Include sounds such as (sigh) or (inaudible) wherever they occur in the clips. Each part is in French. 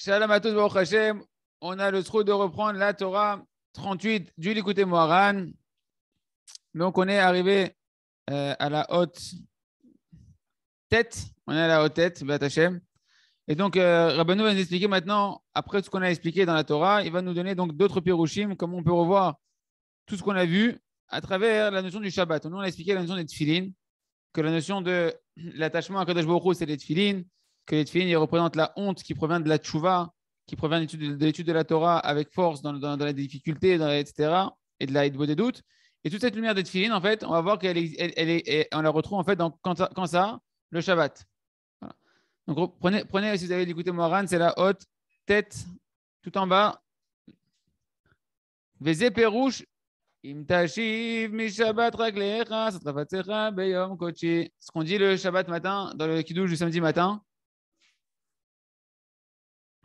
Shalom à tous, On a le trou de reprendre la Torah 38 du écoutez Moharan. Donc, on est arrivé euh, à la haute tête. On est à la haute tête, Bat Et donc, euh, va nous expliquer maintenant, après ce qu'on a expliqué dans la Torah, il va nous donner donc d'autres pirushim, comme on peut revoir tout ce qu'on a vu à travers la notion du Shabbat. Nous, on a expliqué la notion des tefilines, que la notion de l'attachement à Kadosh Baruch c'est les tefilines que les représente la honte qui provient de la tchouva, qui provient de l'étude de la Torah avec force dans, la difficulté, dans etc., et de la des doutes. Et toute cette lumière des en fait, on va voir qu'elle elle, elle, on la retrouve en fait dans quand le Shabbat. Donc prenez, prenez, si vous avez écouté Moran, c'est la haute tête tout en bas. Vezé perouche. Ce qu'on dit le Shabbat matin, dans le Kiddush du samedi matin,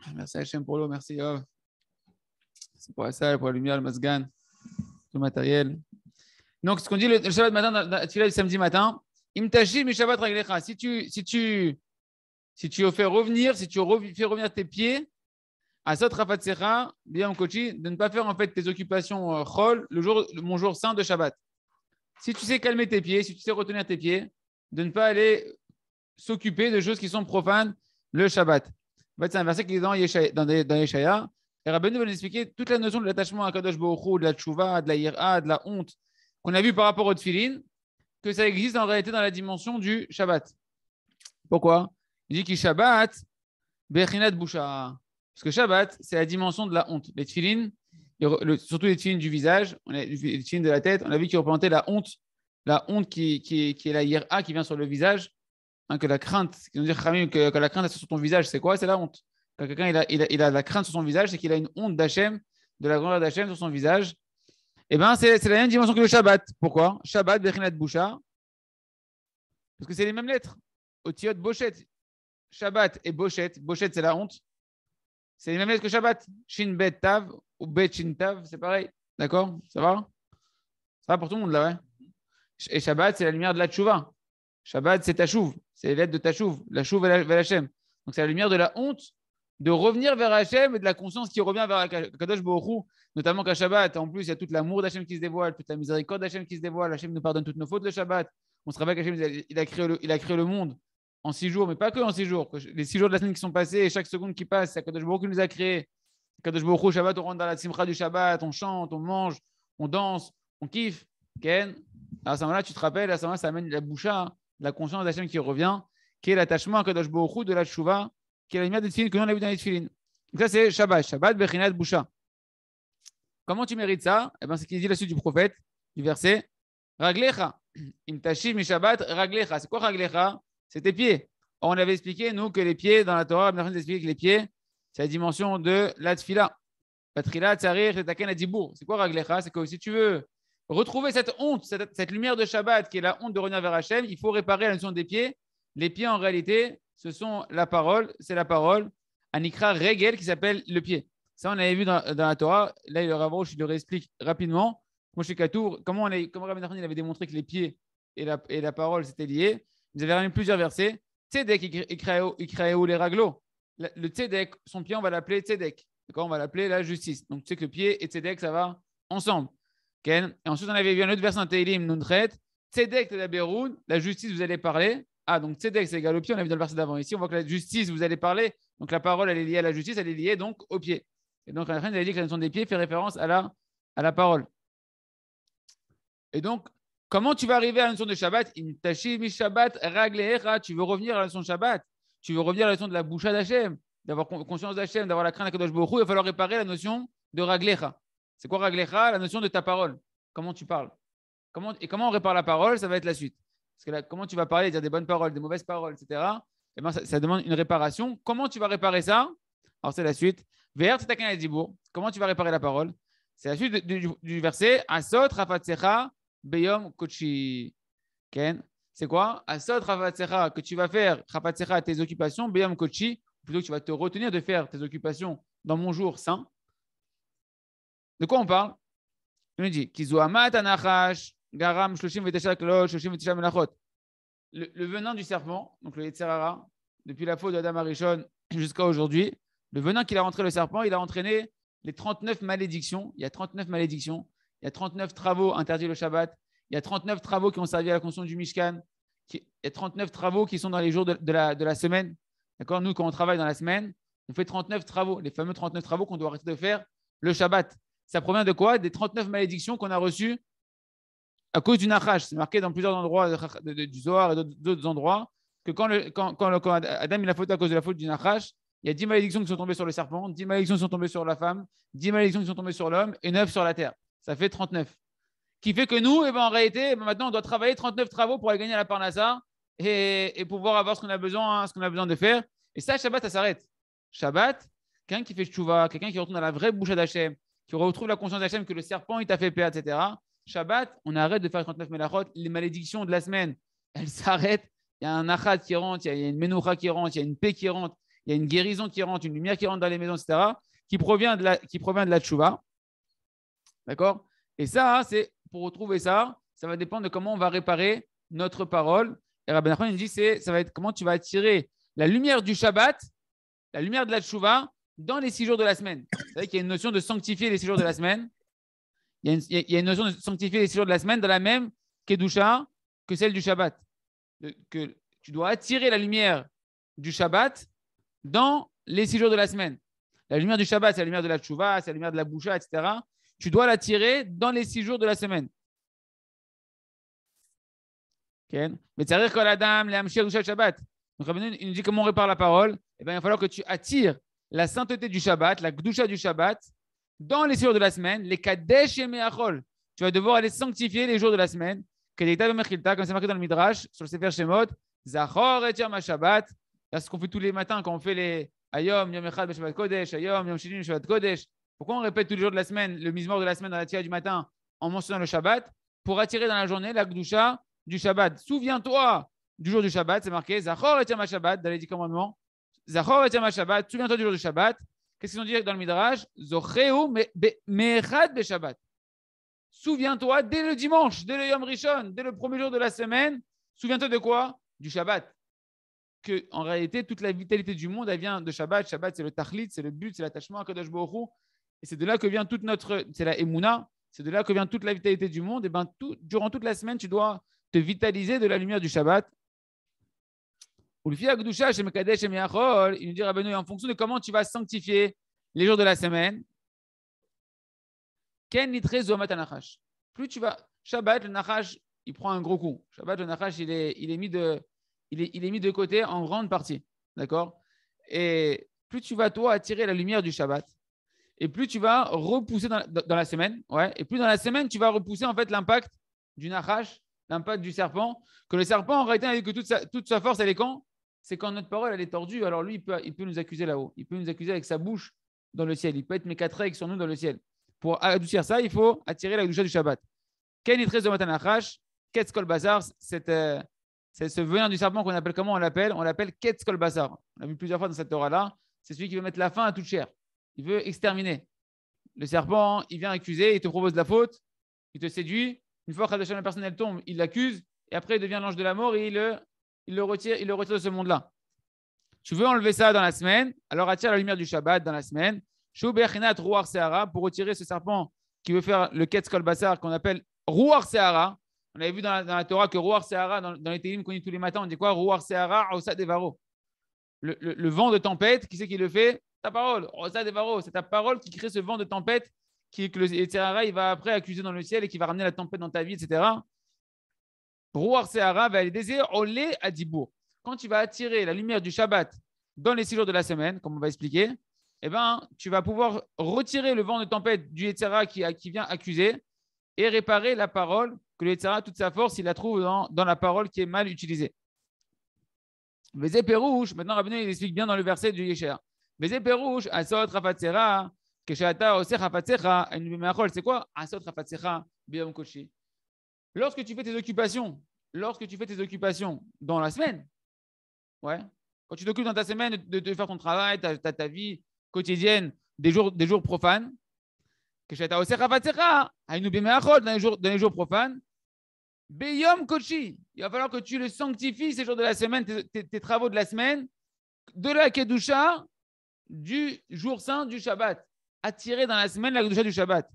ah, merci Hachem pour l'eau, merci Yov. pour la pour la lumière, le masgan, le matériel. Donc, ce qu'on dit le, Shabbat matin, samedi matin, Imtashi Shabbat Raglecha. Si tu, si tu, si tu fais revenir, si tu fais revenir tes pieds, à Asot Rafatsecha, bien Kochi, de ne pas faire en fait tes occupations euh, chol, le jour, mon jour saint de Shabbat. Si tu sais calmer tes pieds, si tu sais retenir tes pieds, de ne pas aller s'occuper de choses qui sont profanes le Shabbat. En fait, c'est un verset qui est dans Yeshaya. Dans Yeshaya. Et va nous expliquer toute la notion de l'attachement à Kadosh Baruch de la tchouva, de la ira, de la honte, qu'on a vu par rapport aux tfilin, que ça existe en réalité dans la dimension du Shabbat. Pourquoi Il dit qu'il Shabbat, Bechinat Boucha. Parce que Shabbat, c'est la dimension de la honte. Les tfilin, surtout les tfilin du visage, les tfilin de la tête, on a vu qu'ils représentaient la honte, la honte qui, qui est la ira qui vient sur le visage. Hein, que la crainte, ils nous que, que, la crainte sur ton visage, c'est quoi C'est la honte. Quand quelqu'un il a, il, la crainte sur son visage, c'est qu'il a une honte d'Hachem, de la grandeur d'Hachem sur son visage. Eh bien, c'est la même dimension que le Shabbat. Pourquoi Shabbat, Bechinat Boucha. Parce que c'est les mêmes lettres. Otiot, Bochette. Shabbat et Bochette. Bochette, c'est la honte. C'est les mêmes lettres que Shabbat. Shin Bet Tav ou Bet Shin Tav, c'est pareil. D'accord Ça va Ça va pour tout le monde là, ouais. Et Shabbat, c'est la lumière de la tchouva. Shabbat, c'est ta Tachouv, c'est l'aide de Tachouv, la va vers Hachem. Donc c'est la lumière de la honte de revenir vers Hachem et de la conscience qui revient vers Kadosh Borou, notamment qu'à Shabbat, en plus, il y a tout l'amour d'Hachem qui se dévoile, toute la miséricorde d'Hachem qui se dévoile. Hachem nous pardonne toutes nos fautes le Shabbat. On se rappelle qu'Hachem, il, a créé le, il a créé le monde en six jours, mais pas que en six jours. Les six jours de la semaine qui sont passés et chaque seconde qui passe, c'est Kadosh Borou qui nous a créés. Kadosh Borou, Shabbat, on rentre dans la du Shabbat, on chante, on mange, on danse, on kiffe. Ken, à ce moment-là, tu te rappelles, à ce moment ça amène la boucha hein la conscience d'Hachem qui revient, qui est l'attachement à Kadosh Bochou, de la Shuvah, qui est la lumière des tefilines que l'on a vu dans les Donc ça, c'est Shabbat. Shabbat, Bechinat, Boucha. Comment tu mérites ça Eh bien, c'est ce qu'il dit la suite du prophète, du verset. Raglecha. Imtashiv Shabbat, Raglecha. C'est quoi Raglecha C'est tes pieds. on avait expliqué, nous, que les pieds, dans la Torah, on a expliqué que les pieds, c'est la dimension de la tfila. Patrila, Tsarir, Tetaken, Adibour. C'est quoi Raglecha C'est que si tu veux retrouver cette honte, cette, lumière de Shabbat qui est la honte de revenir vers Hachem, il faut réparer la notion des pieds. Les pieds, en réalité, ce sont la parole, c'est la parole, Anikra Regel qui s'appelle le pied. Ça, on avait vu dans, la Torah. Là, il le Ravroche, il le réexplique rapidement. Moshe Katour, comment, comment Rabbi Nachman, avait démontré que les pieds et la, et la parole, c'était liés Vous avez ramené plusieurs versets. Tzedek, il les raglos. Le Tzedek, son pied, on va l'appeler Tzedek. On va l'appeler la justice. Donc, tu sais que le pied et Tzedek, ça va ensemble. Et ensuite, on avait vu un autre verset en Tehilim, Tzedek la justice, vous allez parler. Ah, donc Tzedek, c'est égal au pied, on avait vu dans le verset d'avant. Ici, on voit que la justice, vous allez parler. Donc la parole, elle est liée à la justice, elle est liée donc au pied. Et donc, la a dit que la notion des pieds fait référence à la, à la parole. Et donc, comment tu vas arriver à la notion de Shabbat Shabbat, Tu veux revenir à la notion de Shabbat. Tu veux revenir à la notion de la boucha d'Hachem, d'avoir conscience d'Hachem, d'avoir la crainte d'Akadosh Borou. Il va falloir réparer la notion de Raglecha. C'est quoi Raglecha La notion de ta parole. Comment tu parles comment, Et comment on répare la parole Ça va être la suite. Parce que comment tu vas parler, dire des bonnes paroles, des mauvaises paroles, etc. Et eh ben, ça, demande une réparation. Comment tu vas réparer ça Alors, c'est la suite. Vert, c'est Comment tu vas réparer la parole C'est la suite du, verset. Asot, rafatsecha, beyom, kochi. Ken, c'est quoi Asot, rafatsecha, que tu vas faire, rafatsecha, tes occupations, beyom, kochi, plutôt que tu vas te retenir de faire tes occupations dans mon jour saint. De quoi on parle Il nous dit Garam, le, le, venin du serpent, donc le Yetzerara, depuis la faute d'Adam Arishon jusqu'à aujourd'hui, le venin qu'il a rentré le serpent, il a entraîné les 39 malédictions. Il y a 39 malédictions. Il y a 39 travaux interdits le Shabbat. Il y a 39 travaux qui ont servi à la construction du Mishkan. Il y a 39 travaux qui sont dans les jours de, la, de la, semaine. D'accord Nous, quand on travaille dans la semaine, on fait 39 travaux, les fameux 39 travaux qu'on doit arrêter de faire le Shabbat. Ça provient de quoi Des 39 malédictions qu'on a reçues à cause du nachash. C'est marqué dans plusieurs endroits du Zohar et d'autres endroits que quand, le, quand, quand, Adam il a faute à cause de la faute du nachash, il y a 10 malédictions qui sont tombées sur le serpent, 10 malédictions qui sont tombées sur la femme, 10 malédictions qui sont tombées sur l'homme et 9 sur la terre. Ça fait 39. Qui fait que nous, eh ben, en réalité, eh ben, maintenant, on doit travailler 39 travaux pour aller gagner à la Parnassa et, et pouvoir avoir ce qu'on a besoin, hein, ce qu'on a besoin de faire. Et ça, Shabbat, ça s'arrête. Shabbat, quelqu'un qui fait chouva, quelqu'un qui retourne à la vraie bouche d'Hachem, tu retrouves la conscience d'Hachem que le serpent, il t'a fait perdre, etc. Shabbat, on arrête de faire 39 melachot. Les malédictions de la semaine, elles (laughs) s'arrêtent. Il y a un achat qui rentre, il y a une menoucha qui rentre, il y a une paix qui rentre, il y a une guérison qui rentre, une lumière qui rentre dans les maisons, etc. qui provient de la, qui provient de la tchouva. D'accord Et ça, c'est pour retrouver ça, ça va dépendre de comment on va réparer notre parole. Et Rabbi Nachman, il dit, ça va être comment tu vas attirer la lumière du Shabbat, la lumière de la tchouva, dans les six jours de la semaine. Vous savez qu'il y a une notion de sanctifier les six jours de la semaine. Il y a une, notion de sanctifier les six jours de la semaine dans la même Kedusha que celle du Shabbat. Que tu dois attirer la lumière du Shabbat dans les six jours de la semaine. La lumière du Shabbat, c'est la lumière de la tchouva, c'est la lumière de la Boucha, etc. Tu dois l'attirer dans les six jours de la semaine. Mais c'est à dire que la dame, Shabbat. Donc, il nous dit comment on répare la parole. Eh il va falloir que tu attires la sainteté du Shabbat, la Gdusha du Shabbat, dans les jours de la semaine, les Kadesh et Meachol. Tu vas devoir aller sanctifier les jours de la semaine. Comme c'est marqué dans le Midrash, sur le Sefer Shemot, Zachor et Yom Shabbat. c'est ce qu'on fait tous les matins quand on fait les Ayom, Yom Echad, Shabbat Kodesh, Ayom, Yom Shidim, Shabbat Kodesh. Pourquoi on répète tous les jours de la semaine le mismor de la semaine dans la tia du matin en mentionnant le Shabbat Pour attirer dans la journée la Gdoucha du Shabbat. Souviens-toi du jour du Shabbat, c'est marqué Zachor et Yom Shabbat dans les dix commandements. Zachor Shabbat, souviens-toi du jour du Shabbat. Qu'est-ce qu'ils ont dit dans le Midrash de Shabbat. Souviens-toi dès le dimanche, dès le Yom Rishon, dès le premier jour de la semaine, souviens-toi de quoi Du Shabbat. Que, en réalité, toute la vitalité du monde, elle vient de Shabbat. Shabbat, c'est le tachlit, c'est le but, c'est l'attachement à Kadosh Borou. Et c'est de là que vient toute notre. C'est la Emouna, c'est de là que vient toute la vitalité du monde. Et ben, durant toute la semaine, tu dois te vitaliser de la lumière du Shabbat il nous dit en fonction de comment tu vas sanctifier les jours de la semaine, Ken Nitre Zomat Plus tu vas. Shabbat, le Nachash, il prend un gros coup. Shabbat, le Nachash, il est, mis, de, côté en grande partie. D'accord Et plus tu vas, toi, attirer la lumière du Shabbat, et plus tu vas repousser dans, la semaine, et plus dans la semaine, tu vas repousser en fait l'impact du Nachash, l'impact du serpent, que le serpent, en réalité, avec toute sa, toute sa force, elle est quand c'est quand notre parole elle est tordue, alors lui, il peut, il nous accuser là-haut. Il peut nous accuser avec sa bouche dans le ciel. Il peut être mes quatre règles sur nous dans le ciel. Pour adoucir ça, il faut attirer la douche du Shabbat. Ken de Matanachrach, euh, c'est ce venin du serpent qu'on appelle comment on l'appelle On l'appelle Ketzkolbazar. Bazar. On l'a vu plusieurs fois dans cette Torah-là. C'est celui qui veut mettre la fin à toute chair. Il veut exterminer. Le serpent, il vient accuser, il te propose de la faute, il te séduit. Une fois que la personne elle tombe, il l'accuse et après il devient l'ange de la mort et il il le retire, il le retire de ce monde-là. Tu veux enlever ça dans la semaine, alors attire la lumière du Shabbat dans la semaine. pour retirer ce serpent qui veut faire le Ketz basar qu'on appelle Ruar Sehara. On avait vu dans la, Torah que Ruar Sehara, dans, les télims qu'on dit tous les matins, on dit quoi Ruar Sehara, Osa Devaro. Le, vent de tempête, qui c'est qui le fait Ta parole, Osa Devaro. C'est ta parole qui crée ce vent de tempête qui, que le il va après accuser dans le ciel et qui va ramener la tempête dans ta vie, etc. Rouar Sehara va désirer Olé Adibour. Quand tu vas attirer la lumière du Shabbat dans les six jours de la semaine, comme on va expliquer, eh ben, tu vas pouvoir retirer le vent de tempête du Yetzera qui, vient accuser et réparer la parole que le Yetzera, toute sa force, il la trouve dans, la parole qui est mal utilisée. Vezé rouge maintenant revenez il explique bien dans le verset du Yécher. Vezé Rouge, Asot Rafatsera, Keshata Oser Rafatsecha, Enubimachol, c'est quoi Asot Rafatsecha, Biyom Koshi. Lorsque tu fais tes occupations, lorsque tu fais tes occupations dans la semaine, ouais, quand tu t'occupes dans ta semaine de, faire ton travail, ta, ta, vie quotidienne, des jours, des profanes, Beyom Kochi, il va falloir que tu le sanctifies ces jours de la semaine, tes, tes travaux de la semaine, de la Kedusha, du jour saint du Shabbat. Attirer dans la semaine la Kedusha du Shabbat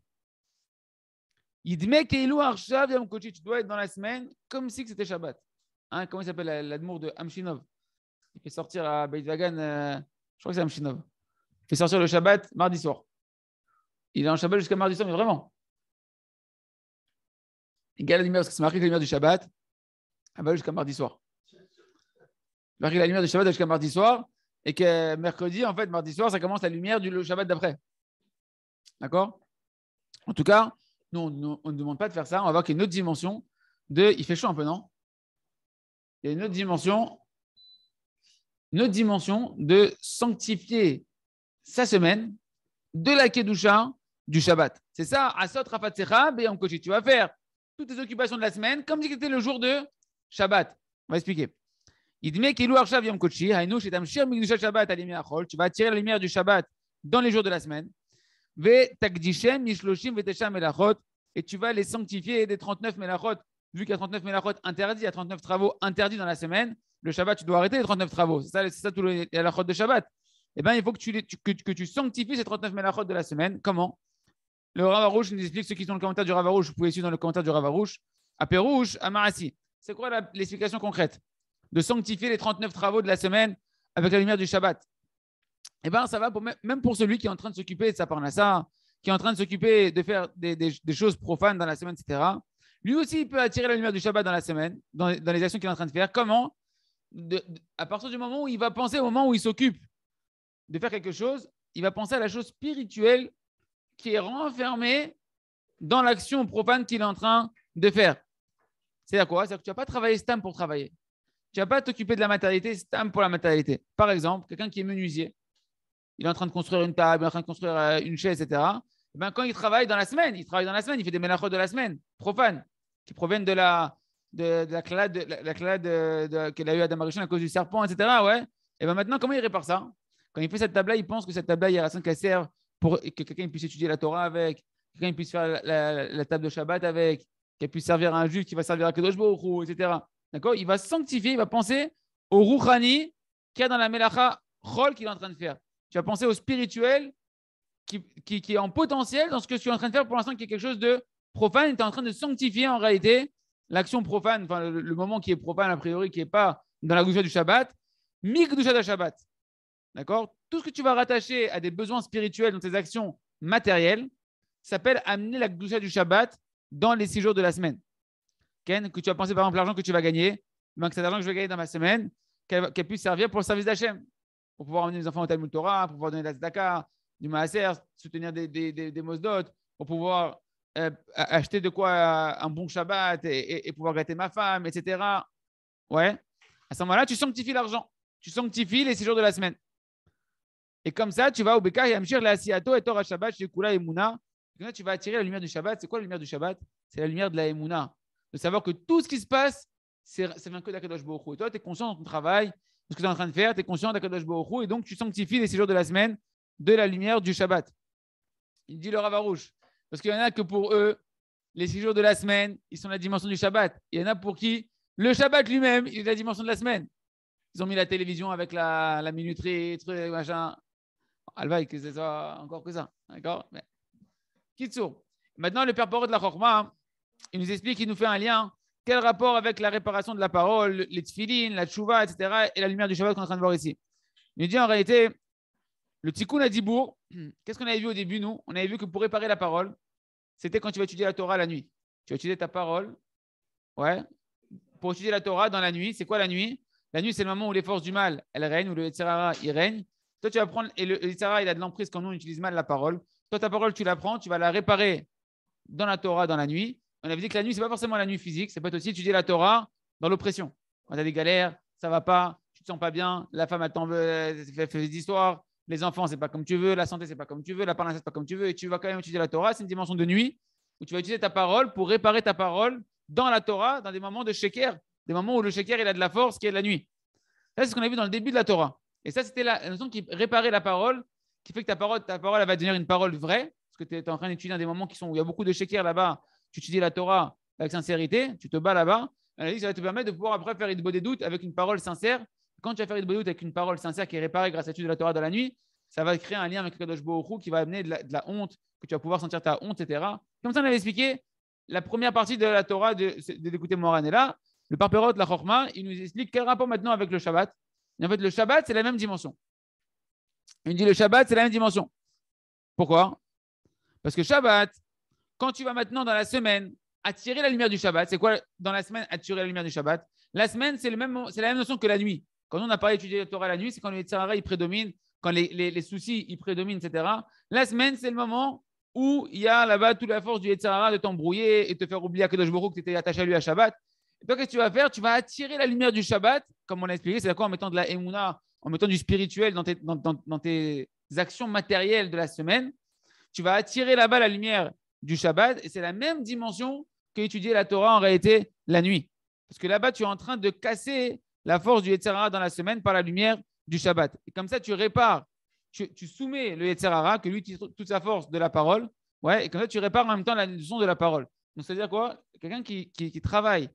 il dit Arshav Yom doit tu dois être dans la semaine comme si c'était Shabbat. Hein, comment il s'appelle l'admour de Amshinov Il fait sortir à Beit euh, je crois que c'est Amshinov. Il fait sortir le Shabbat mardi soir. Il est en Shabbat jusqu'à mardi soir, mais vraiment. Il gagne la lumière parce que c'est marqué que la lumière du Shabbat, elle ah va bah, jusqu'à mardi soir. Marqué la lumière du Shabbat jusqu'à mardi soir, et que mercredi, en fait, mardi soir, ça commence la lumière du Shabbat d'après. D'accord En tout cas, non, on, ne demande pas de faire ça. On va voir qu'il y a une autre dimension de. Il fait chaud un peu, non Il y a une autre dimension. Une autre dimension de sanctifier sa semaine de la Kedusha du Shabbat. C'est ça, Asot Rafatsecha, Kochi. Tu vas faire toutes tes occupations de la semaine comme si c'était le jour de Shabbat. On va expliquer. Tu vas attirer la lumière du Shabbat dans les jours de la semaine et tu vas les sanctifier des 39 melachot. Vu qu'il y a 39 melachot interdits, il y a 39 travaux interdits dans la semaine, le Shabbat, tu dois arrêter les 39 travaux. C'est ça, ça tout le de Shabbat. Eh bien, il faut que tu, que, tu sanctifies ces 39 melachot de la semaine. Comment Le Rav Rouge nous explique, ce qui sont dans le commentaire du Rav vous pouvez suivre dans le commentaire du Rav à Pérouche, à Marassi. C'est quoi l'explication concrète De sanctifier les 39 travaux de la semaine avec la lumière du Shabbat. Et eh bien, ça va pour, même pour celui qui est en train de s'occuper de sa parnassa, qui est en train de s'occuper de faire des, choses profanes dans la semaine, etc. Lui aussi, il peut attirer la lumière du Shabbat dans la semaine, dans, les actions qu'il est en train de faire. Comment À partir du moment où il va penser au moment où il s'occupe de faire quelque chose, il va penser à la chose spirituelle qui est renfermée dans l'action profane qu'il est en train de faire. C'est-à-dire quoi C'est-à-dire que tu n'as pas travaillé stam pour travailler. Tu n'as pas t'occuper de la matérialité, stam pour la matérialité Par exemple, quelqu'un qui est menuisier, il est en train de construire une table, il est en train de construire euh, une chaise, etc. Et eh ben, quand il travaille dans la semaine, il travaille dans la semaine, il fait des mélanchos de la semaine, profanes, qui proviennent de la de, de la clade, euh, de, qu'elle a eu à Damarichon à cause du serpent, etc. Ouais. Et eh ben maintenant, comment il répare ça Quand il fait cette table-là, il pense que cette table-là, il y a raison qu'elle serve pour que quelqu'un puisse étudier la Torah avec, que quelqu'un puisse faire la, table de Shabbat avec, qu'elle puisse servir à un juif qui va servir à Kedosh etc. D'accord Il va sanctifier, il va penser au Rouhani qu'il y a dans la Melacha Chol qu'il est en train de faire tu vas penser au spirituel qui, est en potentiel dans ce que tu es en train de faire pour l'instant, qui est quelque chose de profane. Tu es en train de sanctifier en réalité l'action profane, enfin le, moment qui est profane a priori, qui n'est pas dans la Goucha du Shabbat. Mikdusha du Shabbat. D'accord Tout ce que tu vas rattacher à des besoins spirituels dans tes actions matérielles s'appelle amener la Goucha du Shabbat dans les six jours de la semaine. Ken, que tu vas penser par exemple l'argent que tu vas gagner, ben, que cet argent que je vais gagner dans ma semaine, qu'elle a pu servir pour le service d'Hachem pour pouvoir amener les enfants au Talmud Torah, pour pouvoir donner de la du Maaser, soutenir des, des, des, des Mosdot, pour pouvoir euh, acheter de quoi euh, un bon Shabbat et, pouvoir gratter ma femme, etc. Ouais. À ce moment-là, tu sanctifies l'argent. Tu sanctifies les six jours de la semaine. Et comme ça, tu vas au Beka, Yamshir, la Asiato, et Torah Shabbat, chez Kula et Mouna. tu vas attirer la lumière du Shabbat. C'est quoi la lumière du Shabbat C'est la lumière de la Emouna. De savoir que tout ce qui se passe, ça vient que d'Akadosh Baruch Et toi, tu es conscient de ton travail, ce que tu es en train de faire, tu es conscient d'Akadosh Baruch et donc tu sanctifies les jours de la semaine de la lumière du Shabbat. Il dit le Ravarouche, parce qu'il y en a que pour eux, les jours de la semaine, ils sont la dimension du Shabbat. Il y en a pour qui le Shabbat lui-même, il est la dimension de la semaine. Ils ont mis la télévision avec la, la minuterie, truc, machin. Alvaï, que ce encore que ça. D'accord Mais... Maintenant, le père Poré de la Chorma, il nous explique, il nous fait un lien quel rapport avec la réparation de la parole, les tfilines, la tchouva, etc. et la lumière du Shabbat qu'on est en train de voir ici Il dit en réalité, le tikkun adibour, (clears throat) qu'est-ce qu'on avait vu au début, nous On avait vu que pour réparer la parole, c'était quand tu vas étudier la Torah la nuit. Tu vas étudier ta parole, ouais, pour étudier la Torah dans la nuit. C'est quoi la nuit La nuit, c'est le moment où les forces du mal, elles règnent, où le Yitzhara, il règne. Toi, tu vas prendre, et le Yitzhara, il a de l'emprise quand nous, on utilise mal la parole. Toi, ta parole, tu la prends, tu vas la réparer dans la Torah dans la nuit. On avait dit que la nuit, n'est pas forcément la nuit physique, ça peut être aussi étudier la Torah dans l'oppression. Quand tu as des galères, ça va pas, tu te sens pas bien, la femme attend, fait, fait des histoires, les enfants, c'est pas comme tu veux, la santé, c'est pas comme tu veux, la ce c'est pas comme tu veux, et tu vas quand même étudier la Torah, c'est une dimension de nuit où tu vas utiliser ta parole pour réparer ta parole dans la Torah, dans des moments de sheker, des moments où le sheker, il a de la force, qui est la nuit. Ça, c'est ce qu'on a vu dans le début de la Torah. Et ça, c'était la notion qui réparait la parole, qui fait que ta parole, ta parole elle va devenir une parole vraie, parce que tu es en train d'étudier dans des moments qui sont, où il y a beaucoup de sheker là-bas, tu dis la Torah avec sincérité, tu te bats là-bas, ça va te permettre de pouvoir après faire des doutes avec une parole sincère. Quand tu vas faire une des doutes avec une parole sincère qui est réparée grâce à l'étude de la Torah dans la nuit, ça va créer un lien avec le Kadosh Bohru qui va amener de la, honte, que tu vas pouvoir sentir ta honte, etc. Comme ça, on avait expliqué la première partie de la Torah de, de Moran. Et là, le Parperot, la Chorma, il nous explique quel rapport maintenant avec le Shabbat. Et en fait, le Shabbat, c'est la même dimension. Il dit le Shabbat, c'est la même dimension. Pourquoi Parce que Shabbat, quand tu vas maintenant dans la semaine attirer la lumière du Shabbat, c'est quoi dans la semaine attirer la lumière du Shabbat La semaine, c'est, la même notion que la nuit. Quand on n'a pas étudié la Torah la nuit, c'est quand le Yitzhara, il prédomine, quand les, soucis, ils prédominent, etc. La semaine, c'est le moment où il y a là-bas toute la force du Yetzirah de t'embrouiller et te faire oublier à Kadosh que tu étais attaché à lui à Shabbat. Et donc, qu'est-ce que tu vas faire Tu vas attirer la lumière du Shabbat, comme on l'a expliqué, c'est-à-dire en mettant de la Emouna, en mettant du spirituel dans tes, dans tes actions matérielles de la semaine. Tu vas attirer là-bas la lumière du Shabbat. Et c'est la même dimension que étudier la Torah en réalité la nuit. Parce que là-bas, tu es en train de casser la force du Yetzirah dans la semaine par la lumière du Shabbat. Et comme ça, tu répares, tu, soumets le Yetzirah, que lui, toute sa force de la parole. Ouais, et comme ça, tu répares en même temps la notion de la parole. Donc, c'est-à-dire quoi Quelqu'un qui, travaille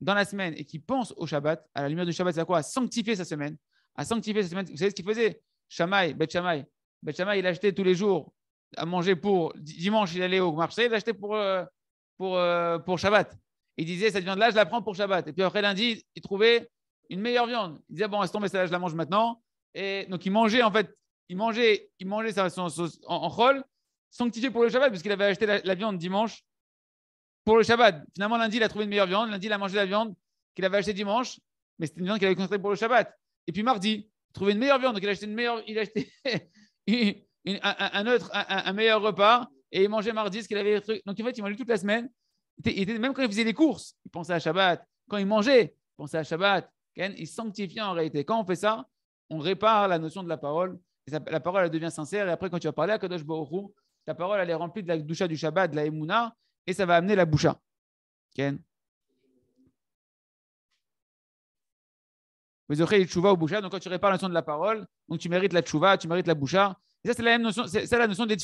dans la semaine et qui pense au Shabbat, à la lumière du Shabbat, c'est à quoi À sanctifier sa semaine. À sanctifier sa semaine. Vous savez ce qu'il faisait Shamaï, Bet Shamaï. Bet il achetait tous les jours à manger pour dimanche, il allait au marché, il l'achetait pour, euh, pour, euh, pour Shabbat. Il disait, cette viande-là, je la prends pour Shabbat. Et puis après lundi, il trouvait une meilleure viande. Il disait, bon, restons, mais celle-là, je la mange maintenant. Et donc, il mangeait, en fait, il mangeait, il mangeait sa en, en rôle, sanctifié pour le Shabbat, puisqu'il avait acheté la, viande dimanche pour le Shabbat. Finalement, lundi, il a trouvé une meilleure viande. Lundi, il a mangé la viande qu'il avait achetée dimanche, mais c'était une viande qu'il avait consommée pour le Shabbat. Et puis mardi, il trouvait une meilleure viande, donc il a acheté une meilleure. Il a acheté (laughs) un, autre, un, meilleur repas et il mangeait mardi ce qu'il avait. Donc en fait, il mangeait toute la semaine. même quand il faisait les courses, il pensait à Shabbat. Quand il mangeait, il pensait à Shabbat. Il sanctifiait en réalité. Quand on fait ça, on répare la notion de la parole. la parole, elle devient sincère. Et après, quand tu vas parler à Kadosh Baruch ta parole, elle est remplie de la doucha du Shabbat, de la Emouna, et ça va amener la boucha. Ken Donc, quand tu répares la notion de la parole, donc tu mérites la tchouva, tu mérites la boucha, ça, c'est la même notion, c'est, la notion des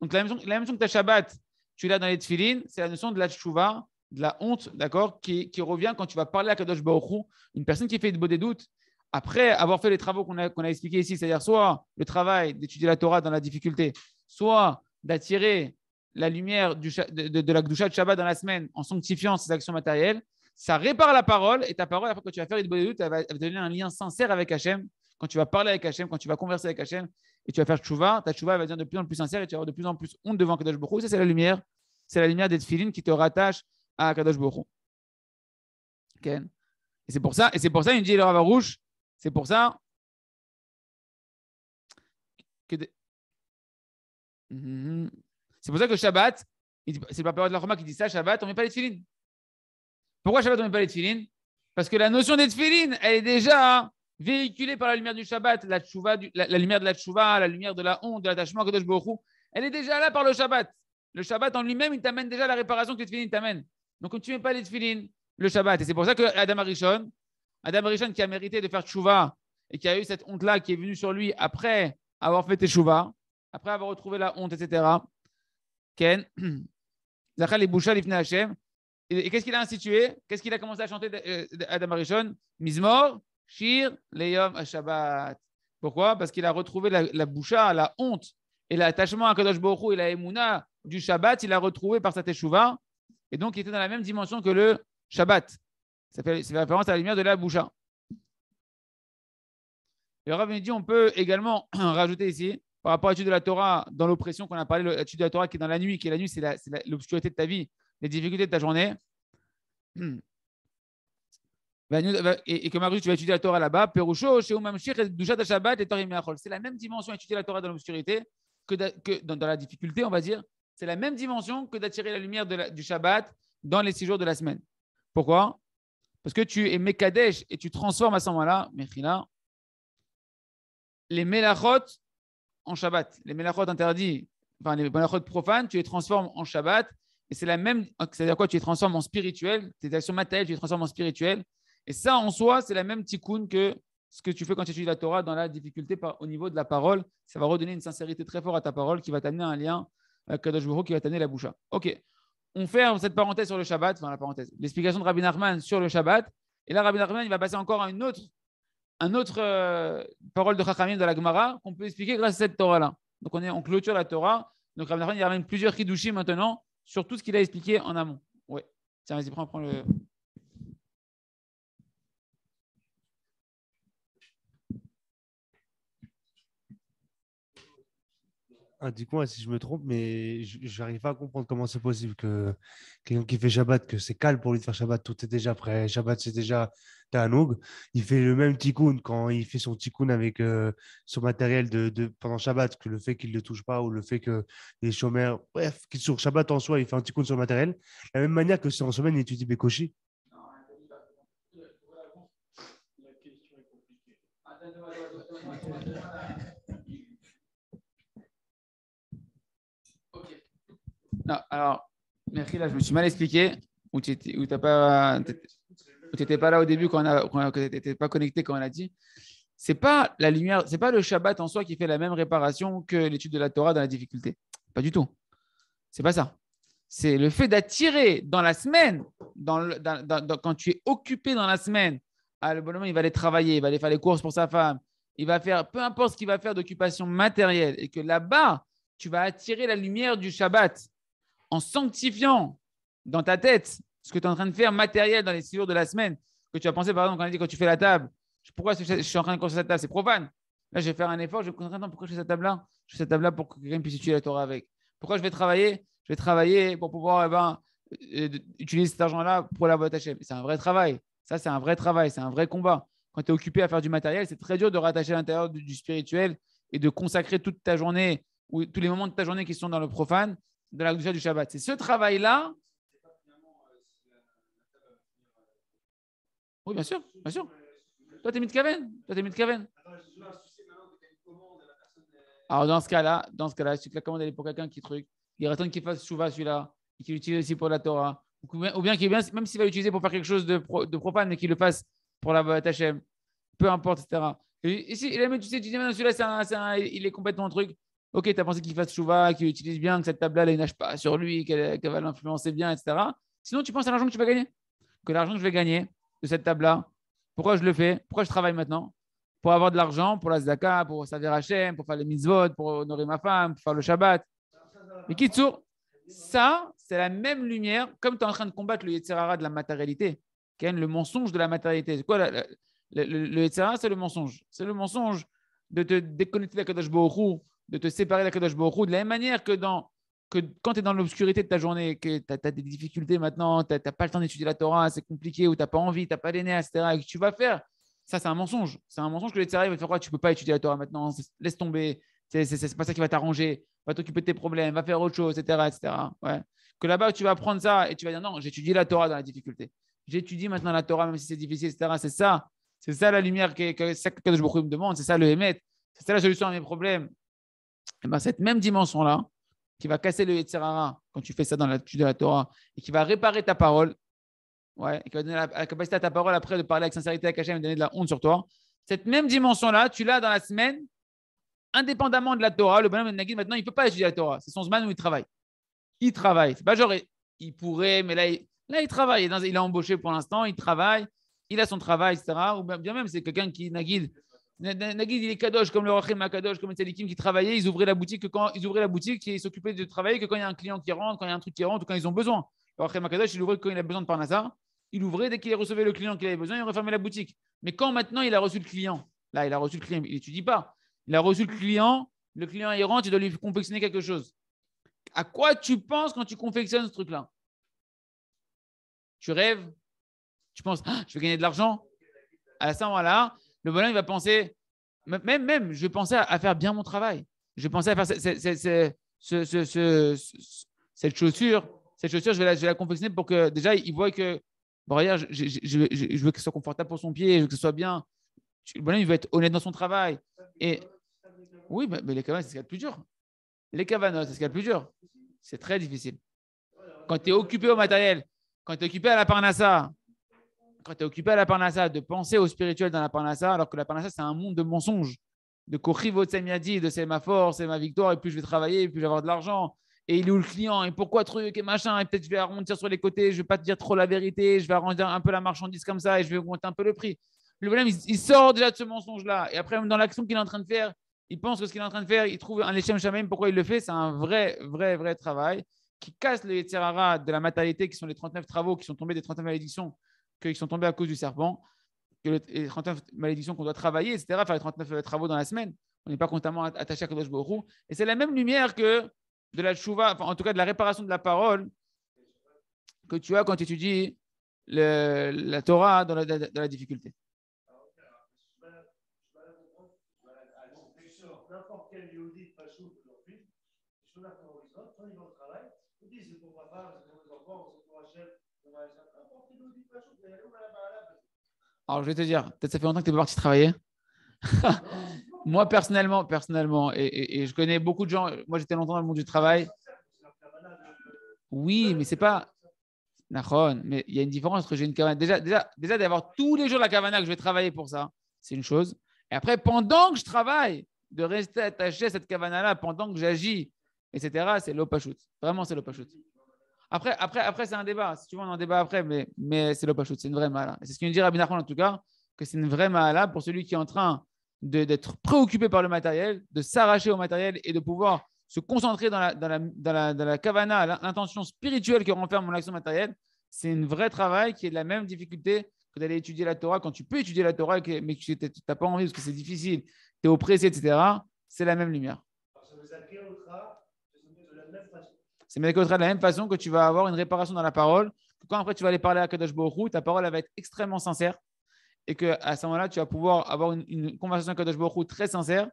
Donc, la même, notion que ta Shabbat, tu l'as dans les c'est la notion de la tchouva, de la honte, d'accord, qui, revient quand tu vas parler à Kadosh Baruch une personne qui fait de des doutes, après avoir fait les travaux qu'on a, expliqués ici, c'est-à-dire soit le travail d'étudier la Torah dans la difficulté, soit d'attirer la lumière de, la Gdusha de Shabbat dans la semaine en sanctifiant ses actions matérielles, ça répare la parole et ta parole, après que tu vas faire une doutes, elle va, te donner un lien sincère avec Hachem. Quand tu vas parler avec Hachem, quand tu vas converser avec Hachem, et tu vas faire chouva, ta tchouva va devenir de plus en plus sincère et tu vas avoir de plus en plus honte devant Kadosh Borou. Ça, c'est la lumière. C'est la lumière des qui te rattache à Kadosh Borou. Et c'est pour ça, et c'est pour ça, il dit le rouge. c'est pour ça que. Mhm. C'est pour ça que Shabbat, c'est pas parole de la Roma qui dit ça, Shabbat, on ne met pas les filines. Pourquoi Shabbat, on ne met pas les filines Parce que la notion des elle est déjà véhiculée par la lumière du Shabbat, la, la, lumière de la tchouva, la lumière de la honte, de l'attachement à Kadosh elle est déjà là par le Shabbat. Le Shabbat en lui-même, il t'amène déjà la réparation que les il t'amène. Donc, tu ne mets pas les Tchouva, le Shabbat. Et c'est pour ça que Adam Arishon, Adam Arishon qui a mérité de faire tchouva et qui a eu cette honte-là qui est venue sur lui après avoir fait tchouva, après avoir retrouvé la honte, etc. Ken, (clears throat) Zachal et Boucha, Hashem. Et qu'est-ce qu'il a institué Qu'est-ce qu'il a commencé à chanter euh, Adam Arishon Mizmor, Shir Leyom Shabbat. Pourquoi Parce qu'il a retrouvé la, boucha, la honte et l'attachement à Kadosh Borou et la Emouna du Shabbat, il a retrouvé par sa Teshuvah. Et donc, il était dans la même dimension que le Shabbat. Ça fait, référence à la lumière de la boucha. Le Rav dit on peut également (clears throat) rajouter ici, par rapport à l'étude de la Torah, dans l'oppression qu'on a parlé, l'étude de la Torah qui est dans la nuit, qui est la nuit, c'est l'obscurité de ta vie, les difficultés de ta journée. (clears throat) et, que Marie, tu vas étudier la Torah là-bas, C'est la même dimension d'étudier la Torah dans l'obscurité que, dans, la difficulté, on va dire. C'est la même dimension que d'attirer la lumière de du Shabbat dans les six jours de la semaine. Pourquoi Parce que tu es Mekadesh et tu transformes à ce moment-là, les Melachot en Shabbat. Les Melachot interdits, enfin les Melachot profanes, tu les transformes en Shabbat. Et c'est la même, c'est-à-dire quoi Tu les transformes en spirituel, tes actions matérielles, tu les transformes en spirituel. Et ça, en soi, c'est la même tikkun que ce que tu fais quand tu étudies la Torah dans la difficulté au niveau de la parole. Ça va redonner une sincérité très forte à ta parole qui va t'amener un lien avec Kadosh qui va t'amener la boucha. Ok. On ferme cette parenthèse sur le Shabbat, enfin la parenthèse, l'explication de Rabbi Nachman sur le Shabbat. Et là, Rabbi Nachman, il va passer encore à une autre, un autre euh, parole de Chachamim de la Gemara qu'on peut expliquer grâce à cette Torah-là. Donc on, est, clôture la Torah. Donc Rabbi Nachman, il ramène plusieurs Kiddushis maintenant sur tout ce qu'il a expliqué en amont. Oui. Tiens, vas-y, prends le. Ah, Indique-moi si je me trompe, mais j'arrive pas à comprendre comment c'est possible que quelqu'un qui fait Shabbat, que c'est calme pour lui de faire Shabbat, tout est déjà prêt. Shabbat, c'est déjà Tanoug. Il fait le même tikkun quand il fait son tikkun avec euh, son matériel de, pendant Shabbat, que le fait qu'il ne le touche pas ou le fait que les chômeurs, bref, qu'il sur Shabbat en soi, il fait un tikkun sur le matériel. De la même manière que si en semaine, il étudie Bekoshi, Non, alors, Merci, là, je me suis mal expliqué, où tu n'étais pas, là au début quand on a, quand pas connecté quand on a dit. C'est pas la lumière, c'est pas le Shabbat en soi qui fait la même réparation que l'étude de la Torah dans la difficulté. Pas du tout. C'est pas ça. C'est le fait d'attirer dans la semaine, dans, quand tu es occupé dans la semaine, À ah, le bonhomme, il va aller travailler, il va aller faire les courses pour sa femme, il va faire, peu importe ce qu'il va faire d'occupation matérielle, et que là-bas, tu vas attirer la lumière du Shabbat en sanctifiant dans ta tête ce que tu es en train de faire matériel dans les six jours de la semaine, que tu as pensé, par exemple, quand dit quand tu fais la table, pourquoi je suis en train de construire cette table C'est profane. Là, je vais faire un effort, je vais me concentrer, pourquoi je fais cette table-là Je fais cette table-là pour que quelqu'un puisse utiliser la Torah avec. Pourquoi je vais travailler Je vais travailler pour pouvoir eh ben, euh, utiliser cet argent-là pour la boîte C'est un vrai travail. Ça, c'est un vrai travail, c'est un vrai combat. Quand tu es occupé à faire du matériel, c'est très dur de rattacher l'intérieur du spirituel et de consacrer toute ta journée ou tous les moments de ta journée qui sont dans le profane de la du Shabbat. C'est ce travail-là. Oui, bien sûr, bien sûr. Toi, t'es mitkaven. Toi, t'es mitkaven. Alors, dans ce cas-là, dans ce cas-là, si la commande elle est pour quelqu'un qui truc, il attend qu'il fasse Shuva celui-là, et qu'il l'utilise aussi pour la Torah, ou bien, ou bien, même s'il va l'utiliser pour faire quelque chose de, de profane, mais qu'il le fasse pour la Tachem, peu importe, etc. ici, il a même, tu sais, tu celui-là, il est complètement truc, Ok, tu as pensé qu'il fasse chouva, qu'il utilise bien, que cette table-là, elle nage pas sur lui, qu'elle va l'influencer bien, etc. Sinon, tu penses à l'argent que tu vas gagner. Que l'argent que je vais gagner de cette table-là, pourquoi je le fais Pourquoi je travaille maintenant Pour avoir de l'argent, pour la zaka, pour servir Hachem, pour faire les mitzvot, pour honorer ma femme, pour faire le Shabbat. Mais Kitsour, ça, c'est la même lumière, comme tu es en train de combattre le Yetzirara de la matérialité, le mensonge de la matérialité. C'est quoi le, le, c'est le mensonge. C'est le mensonge de te déconnecter de la Kadosh de te séparer la Kadosh Hu, de la même manière que, dans, que quand tu es dans l'obscurité de ta journée, que tu as, des difficultés maintenant, tu n'as pas le temps d'étudier la Torah, c'est compliqué, ou tu n'as pas envie, tu n'as pas l'énergie, etc., et que tu vas faire, ça c'est un mensonge. C'est un mensonge que les vont te faire quoi Tu ne peux pas étudier la Torah maintenant, laisse tomber, c'est pas ça qui va t'arranger, va t'occuper de tes problèmes, va faire autre chose, etc. etc. Ouais. Que là-bas, tu vas apprendre ça et tu vas dire non, j'étudie la Torah dans la difficulté. J'étudie maintenant la Torah, même si c'est difficile, etc. C'est ça. C'est ça la lumière que, que, que, que me demande. C'est ça le émettre. C'est ça la solution à mes problèmes et eh bien cette même dimension-là, qui va casser le Yetzirara quand tu fais ça dans l'étude de la Torah, et qui va réparer ta parole, et qui va donner la, capacité à ta parole après de parler avec sincérité à Kachem et donner de la honte sur toi, cette même dimension-là, tu l'as dans la semaine, indépendamment de la Torah. Le bonhomme de Nagid, maintenant, il ne peut pas étudier la Torah. C'est son semaine où il travaille. Il travaille. C'est pas genre, il pourrait, mais là, il, là, il travaille. Il a embauché pour l'instant, il travaille, il a son travail, etc. Ou bien même, c'est quelqu'un qui, Nagid, Nagid, il est kadosh, comme le Rachim Makadosh, comme les Tzadikim qui travaillaient, ils ouvraient la boutique quand ils ouvraient la boutique et ils s'occupaient de travailler que quand il y a un client qui rentre, quand il y a un truc qui rentre ou quand ils ont besoin. Le Rachim il ouvrait quand il a besoin de Parnassa, il ouvrait dès qu'il recevait le client qu'il avait besoin, il refermait la boutique. Mais quand maintenant il a reçu le client, là, il a reçu le client, il n'étudie pas. Il a reçu le client, le client il rentre, il doit lui confectionner quelque chose. À quoi tu penses quand tu confectionnes ce truc-là Tu rêves Tu penses, ah, je vais gagner de l'argent À ce moment-là, le bonhomme, il va penser, même, même, je pensais à, à faire bien mon travail. Je pensais à faire ce, cette chaussure. Cette chaussure, je vais, la, je vais, la, confectionner pour que déjà, il voit que, bon, regarde, je, veux que ce soit confortable pour son pied, je veux que ce soit bien. Le bonhomme, il veut être honnête dans son travail. Et oui, mais, les cavanos, c'est ce qu'il y a de plus dur. Les cavanos, c'est ce qu'il y a de plus dur. C'est très difficile. Quand tu es occupé au matériel, quand tu es occupé à la parnassa, quand tu es occupé à la parnassa, de penser au spirituel dans la parnassa, alors que la parnassa, c'est un monde de mensonges, de korivot semiadi, de c'est ma force, c'est ma victoire, et plus je vais travailler, et plus je vais avoir de l'argent, et il est où le client, et pourquoi truc, et machin, et peut-être je vais arrondir sur les côtés, je ne vais pas te dire trop la vérité, je vais arrondir un peu la marchandise comme ça, et je vais augmenter un peu le prix. Le problème, il, sort déjà de ce mensonge-là, et après, dans l'action qu'il est en train de faire, il pense que ce qu'il est en train de faire, il trouve un léchem même pourquoi il le fait, c'est un vrai, vrai, vrai travail qui casse les Yetzirara de la matérialité qui sont les 39 travaux qui sont tombés des 39 malédictions qu'ils sont tombés à cause du serpent, que les 39 malédictions qu'on doit travailler, etc., faire les 39 euh, travaux dans la semaine. On n'est pas constamment attaché à Kadosh Borou. Et c'est la même lumière que de la chouva en tout cas de la réparation de la parole, que tu as quand tu étudies la Torah dans la, la difficulté. Alors, je vais te dire, peut-être ça fait longtemps que tu es parti travailler. (laughs) moi, personnellement, personnellement, et, je connais beaucoup de gens, moi j'étais longtemps dans le monde du travail. Oui, mais c'est pas. mais il y a une différence entre j'ai une cavana. Déjà, déjà, déjà d'avoir tous les jours la cavana que je vais travailler pour ça, c'est une chose. Et après, pendant que je travaille, de rester attaché à cette cavana-là pendant que j'agis, etc., c'est l'opachut. Vraiment, c'est l'opachut. Après, après, après c'est un débat. Si tu veux, on en débat après, mais, mais c'est le c'est une vraie mala. Hein. C'est ce qu'il nous dit Rabbi Nachman, en tout cas, que c'est une vraie malade hein, pour celui qui est en train d'être préoccupé par le matériel, de s'arracher au matériel et de pouvoir se concentrer dans la, dans la, dans la, dans la kavana, l'intention spirituelle qui renferme mon action matérielle. C'est un vrai travail qui est de la même difficulté que d'aller étudier la Torah. Quand tu peux étudier la Torah, mais que tu n'as pas envie parce que c'est difficile, tu es oppressé, etc., c'est la même lumière. C'est Melakotra de la même façon que tu vas avoir une réparation dans la parole, que quand après tu vas aller parler à Kadosh Borou, ta parole va être extrêmement sincère et qu'à ce moment-là, tu vas pouvoir avoir une, conversation à Kadosh Borou très sincère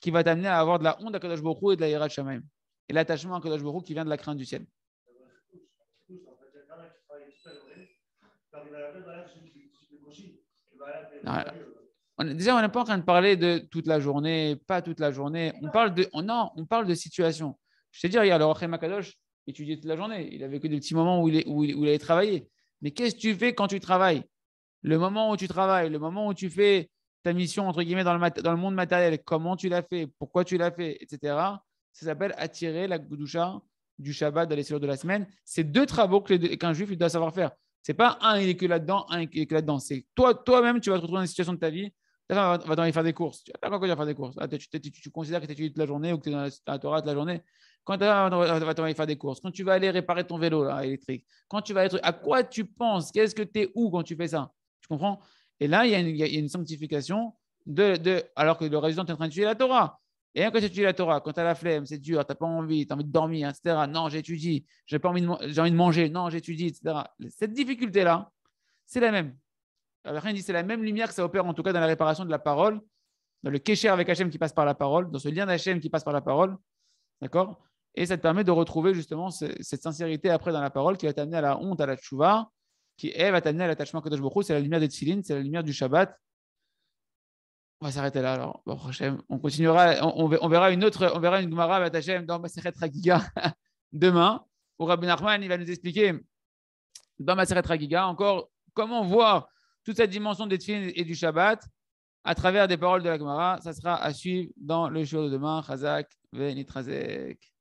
qui va t'amener à avoir de la honte à Kadosh Borou et de la à même. Et l'attachement à Kadosh Borou qui vient de la crainte du ciel. Euh, on déjà, on n'est pas en train de parler de toute la journée, pas toute la journée. On parle de, non, on parle de situation. Je te dire, il y a le Rochem Kadosh, étudier toute la journée. Il avait que des petits moments où il, où, il, allait travailler. Mais qu'est-ce que tu fais quand tu travailles Le moment où tu travailles, le moment où tu fais ta mission, entre guillemets, dans le, dans le monde matériel, comment tu l'as fait, pourquoi tu l'as fait, etc. Ça s'appelle attirer la goudoucha du Shabbat dans les de la semaine. C'est deux travaux qu'un juif il doit savoir faire. C'est pas un, il est que là-dedans, un, il est que là-dedans. C'est toi, toi-même, tu vas te retrouver dans une situation de ta vie. tu vas va, aller faire des courses. Tu vas pas quoi faire des courses. Ah, tu, considères que tu étudies toute la journée ou que tu es dans la Torah toute la journée quand tu vas aller faire des courses, quand tu vas aller réparer ton vélo électrique, quand tu vas être, à quoi tu penses, qu'est-ce que tu es où quand tu fais ça Tu comprends Et là, il y, a une, sanctification de, alors que le résident est en train de tuer la Torah. Et quand tu étudies la Torah, quand tu as la flemme, c'est dur, tu n'as pas envie, tu as envie de dormir, etc. Non, j'étudie, j'ai pas envie de, manger, non, j'étudie, etc. Cette difficulté-là, c'est la même. rien dit, c'est la même lumière que ça opère en tout cas dans la réparation de la parole, dans le kécher avec Hachem qui passe par la parole, dans ce lien d'Hachem qui passe par la parole. D'accord et ça te permet de retrouver justement cette sincérité après dans la parole qui va t'amener à la honte, à la tchouva, qui va t'amener à l'attachement que Baruch c'est la lumière des Tzilin, c'est la lumière du Shabbat. On va s'arrêter là alors. Bon, on continuera, on, verra une autre, on verra une dans Maseret Ragiga (laughs) demain, où Rabbi Nachman il va nous expliquer dans Maseret Ragiga encore comment voir toute cette dimension des Tzilin et du Shabbat à travers des paroles de la Gemara. Ça sera à suivre dans le jour de demain. Chazak, Venitrazek.